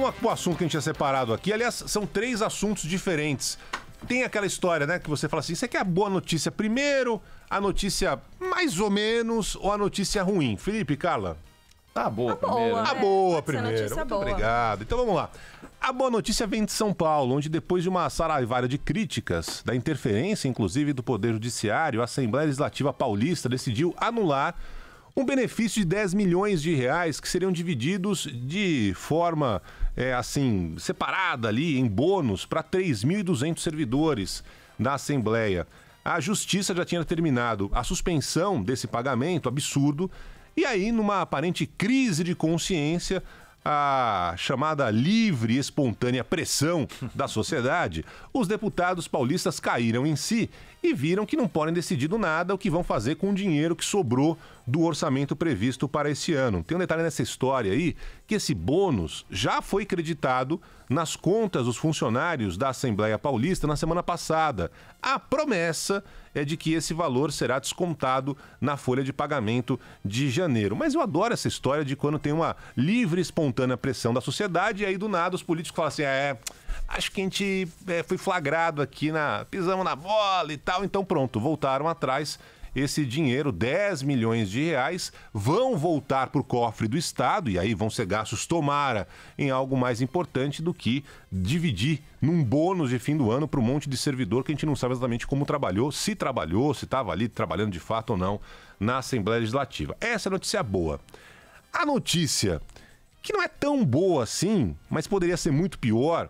Vamos assunto que a gente tinha separado aqui. Aliás, são três assuntos diferentes. Tem aquela história, né, que você fala assim: você quer é a boa notícia primeiro, a notícia mais ou menos, ou a notícia ruim? Felipe, Carla. Tá boa, a primeiro. Boa, a boa primeiro. Tá muito boa. obrigado. Então vamos lá. A boa notícia vem de São Paulo, onde depois de uma saraivária de críticas, da interferência inclusive do Poder Judiciário, a Assembleia Legislativa Paulista decidiu anular um benefício de 10 milhões de reais que seriam divididos de forma é, assim, separada ali em bônus para 3.200 servidores da Assembleia. A justiça já tinha terminado a suspensão desse pagamento absurdo. E aí, numa aparente crise de consciência, a chamada livre e espontânea pressão da sociedade, os deputados paulistas caíram em si e viram que não podem decidir do nada o que vão fazer com o dinheiro que sobrou do orçamento previsto para esse ano. Tem um detalhe nessa história aí que esse bônus já foi creditado nas contas dos funcionários da Assembleia Paulista na semana passada. A promessa é de que esse valor será descontado na folha de pagamento de janeiro. Mas eu adoro essa história de quando tem uma livre, espontânea pressão da sociedade e aí do nada os políticos falam assim: é, acho que a gente é, foi flagrado aqui na. pisamos na bola e tal, então pronto, voltaram atrás esse dinheiro, 10 milhões de reais, vão voltar para o cofre do Estado e aí vão ser gastos, tomara, em algo mais importante do que dividir num bônus de fim do ano para um monte de servidor que a gente não sabe exatamente como trabalhou, se trabalhou, se estava ali trabalhando de fato ou não na Assembleia Legislativa. Essa é a notícia boa. A notícia que não é tão boa assim, mas poderia ser muito pior,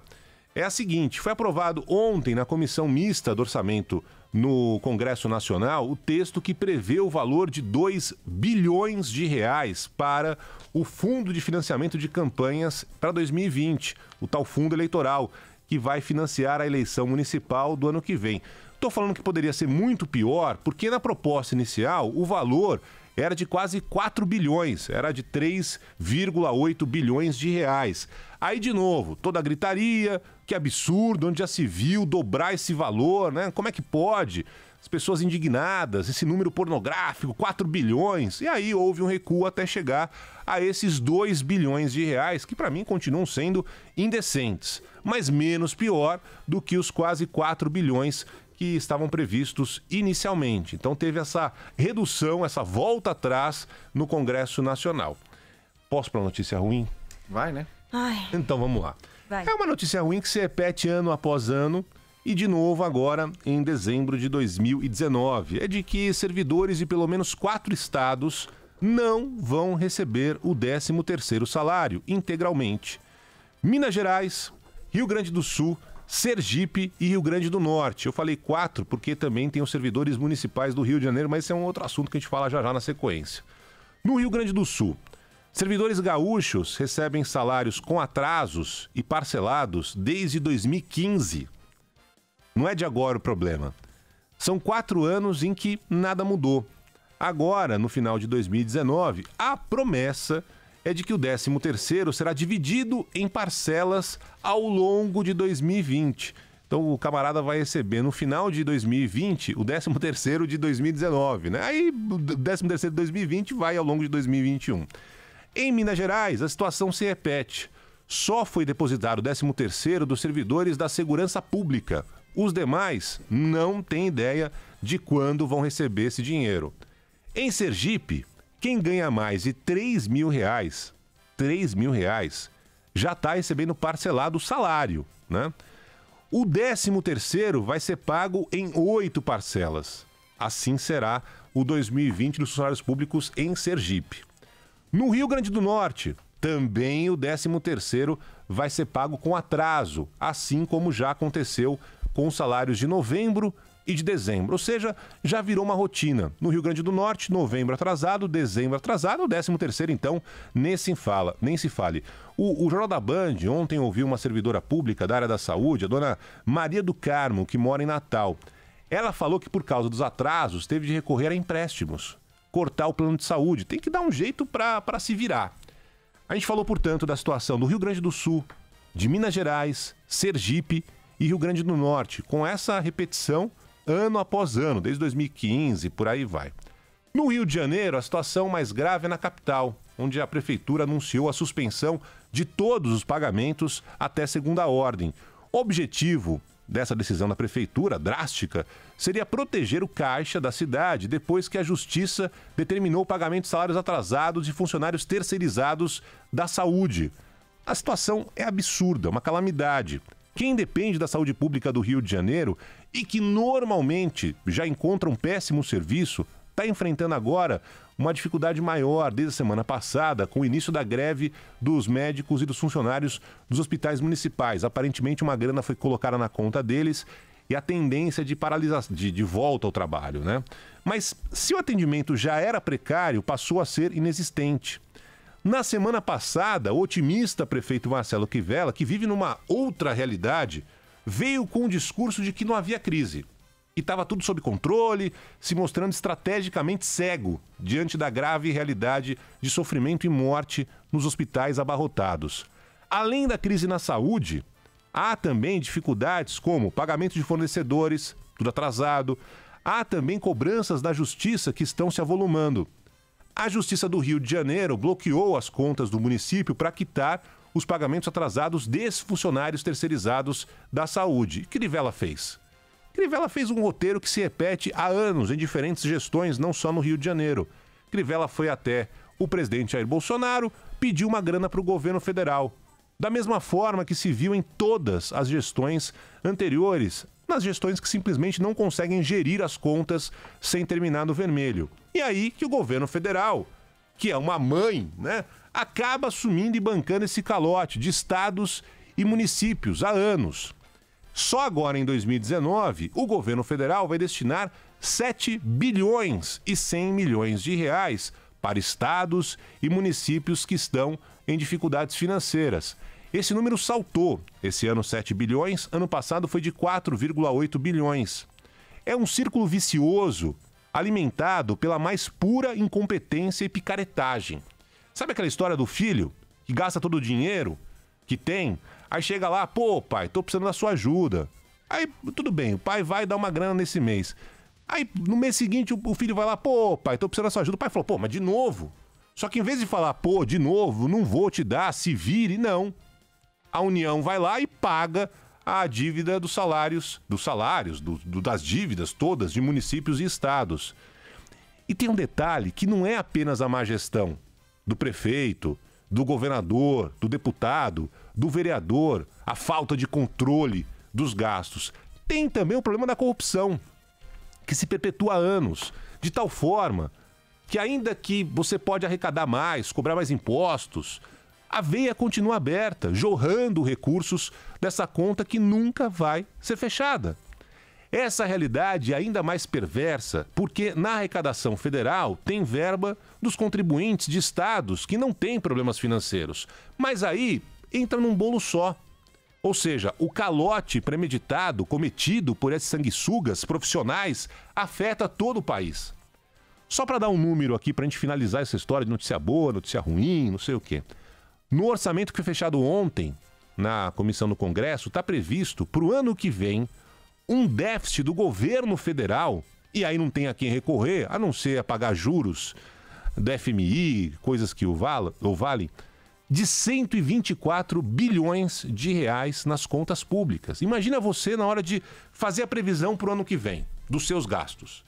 é a seguinte: foi aprovado ontem na comissão mista do orçamento no Congresso Nacional o texto que prevê o valor de 2 bilhões de reais para o Fundo de Financiamento de Campanhas para 2020, o tal fundo eleitoral, que vai financiar a eleição municipal do ano que vem. Estou falando que poderia ser muito pior, porque na proposta inicial o valor era de quase 4 bilhões, era de 3,8 bilhões de reais. Aí, de novo, toda a gritaria, que absurdo, onde já se viu dobrar esse valor, né? Como é que pode? As pessoas indignadas, esse número pornográfico, 4 bilhões. E aí houve um recuo até chegar a esses 2 bilhões de reais, que para mim continuam sendo indecentes, mas menos pior do que os quase 4 bilhões que estavam previstos inicialmente. Então teve essa redução, essa volta atrás no Congresso Nacional. Posso para notícia ruim? Vai, né? Ai. Então vamos lá. Vai. É uma notícia ruim que se repete ano após ano e de novo agora em dezembro de 2019. É de que servidores de pelo menos quatro estados não vão receber o 13 terceiro salário integralmente. Minas Gerais, Rio Grande do Sul, Sergipe e Rio Grande do Norte. Eu falei quatro porque também tem os servidores municipais do Rio de Janeiro, mas esse é um outro assunto que a gente fala já já na sequência. No Rio Grande do Sul, servidores gaúchos recebem salários com atrasos e parcelados desde 2015. Não é de agora o problema. São quatro anos em que nada mudou. Agora, no final de 2019, a promessa é de que o 13º será dividido em parcelas ao longo de 2020. Então o camarada vai receber no final de 2020 o 13º de 2019, né? Aí o 13º de 2020 vai ao longo de 2021. Em Minas Gerais, a situação se repete. Só foi depositado o 13º dos servidores da segurança pública. Os demais não têm ideia de quando vão receber esse dinheiro. Em Sergipe, quem ganha mais de 3 mil reais, 3 mil reais, já está recebendo parcelado o salário, né? O 13 terceiro vai ser pago em oito parcelas. Assim será o 2020 dos funcionários públicos em Sergipe. No Rio Grande do Norte, também o 13 terceiro vai ser pago com atraso, assim como já aconteceu com os salários de novembro, e de dezembro. Ou seja, já virou uma rotina. No Rio Grande do Norte, novembro atrasado, dezembro atrasado, o décimo terceiro, então, nesse fala, nem se fale. O, o Jornal da Band ontem ouviu uma servidora pública da área da saúde, a dona Maria do Carmo, que mora em Natal. Ela falou que por causa dos atrasos teve de recorrer a empréstimos, cortar o plano de saúde. Tem que dar um jeito para se virar. A gente falou, portanto, da situação do Rio Grande do Sul, de Minas Gerais, Sergipe e Rio Grande do Norte, com essa repetição ano após ano, desde 2015, por aí vai. No Rio de Janeiro, a situação mais grave é na capital, onde a prefeitura anunciou a suspensão de todos os pagamentos até segunda ordem. O objetivo dessa decisão da prefeitura, drástica, seria proteger o caixa da cidade depois que a justiça determinou o pagamento de salários atrasados de funcionários terceirizados da saúde. A situação é absurda, uma calamidade. Quem depende da saúde pública do Rio de Janeiro e que normalmente já encontra um péssimo serviço, está enfrentando agora uma dificuldade maior desde a semana passada, com o início da greve dos médicos e dos funcionários dos hospitais municipais. Aparentemente, uma grana foi colocada na conta deles e a tendência é de paralisação, de, de volta ao trabalho, né? Mas se o atendimento já era precário, passou a ser inexistente. Na semana passada, o otimista prefeito Marcelo Quivela, que vive numa outra realidade, veio com o discurso de que não havia crise, que estava tudo sob controle, se mostrando estrategicamente cego diante da grave realidade de sofrimento e morte nos hospitais abarrotados. Além da crise na saúde, há também dificuldades como pagamento de fornecedores, tudo atrasado, há também cobranças da justiça que estão se avolumando. A Justiça do Rio de Janeiro bloqueou as contas do município para quitar os pagamentos atrasados desses funcionários terceirizados da saúde. Que Crivella fez? Crivella fez um roteiro que se repete há anos em diferentes gestões, não só no Rio de Janeiro. Crivella foi até o presidente Jair Bolsonaro, pediu uma grana para o governo federal. Da mesma forma que se viu em todas as gestões anteriores nas gestões que simplesmente não conseguem gerir as contas sem terminar no vermelho. E aí que o governo federal, que é uma mãe, né, acaba assumindo e bancando esse calote de estados e municípios há anos. Só agora em 2019, o governo federal vai destinar 7 bilhões e 100 milhões de reais para estados e municípios que estão em dificuldades financeiras. Esse número saltou. Esse ano 7 bilhões, ano passado foi de 4,8 bilhões. É um círculo vicioso alimentado pela mais pura incompetência e picaretagem. Sabe aquela história do filho que gasta todo o dinheiro que tem, aí chega lá, pô, pai, tô precisando da sua ajuda. Aí tudo bem, o pai vai dar uma grana nesse mês. Aí no mês seguinte o filho vai lá, pô, pai, tô precisando da sua ajuda. O pai falou, pô, mas de novo? Só que em vez de falar, pô, de novo, não vou te dar, se vire, não a União vai lá e paga a dívida dos salários, dos salários, do, do, das dívidas todas de municípios e estados. E tem um detalhe que não é apenas a má gestão do prefeito, do governador, do deputado, do vereador, a falta de controle dos gastos. Tem também o problema da corrupção, que se perpetua há anos, de tal forma que ainda que você pode arrecadar mais, cobrar mais impostos, a veia continua aberta, jorrando recursos dessa conta que nunca vai ser fechada. Essa realidade é ainda mais perversa porque na arrecadação federal tem verba dos contribuintes de estados que não têm problemas financeiros, mas aí entra num bolo só. Ou seja, o calote premeditado cometido por esses sanguessugas profissionais afeta todo o país. Só para dar um número aqui para a gente finalizar essa história de notícia boa, notícia ruim, não sei o quê. No orçamento que foi fechado ontem na comissão do Congresso, está previsto para o ano que vem um déficit do governo federal, e aí não tem a quem recorrer, a não ser a pagar juros do FMI, coisas que o valem, o vale de 124 bilhões de reais nas contas públicas. Imagina você na hora de fazer a previsão para o ano que vem dos seus gastos.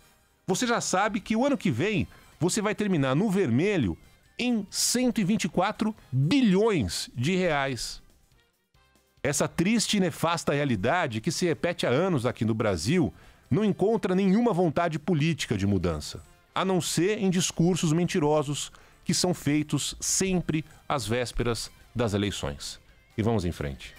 Você já sabe que o ano que vem você vai terminar no vermelho em 124 bilhões de reais. Essa triste e nefasta realidade que se repete há anos aqui no Brasil não encontra nenhuma vontade política de mudança, a não ser em discursos mentirosos que são feitos sempre às vésperas das eleições. E vamos em frente.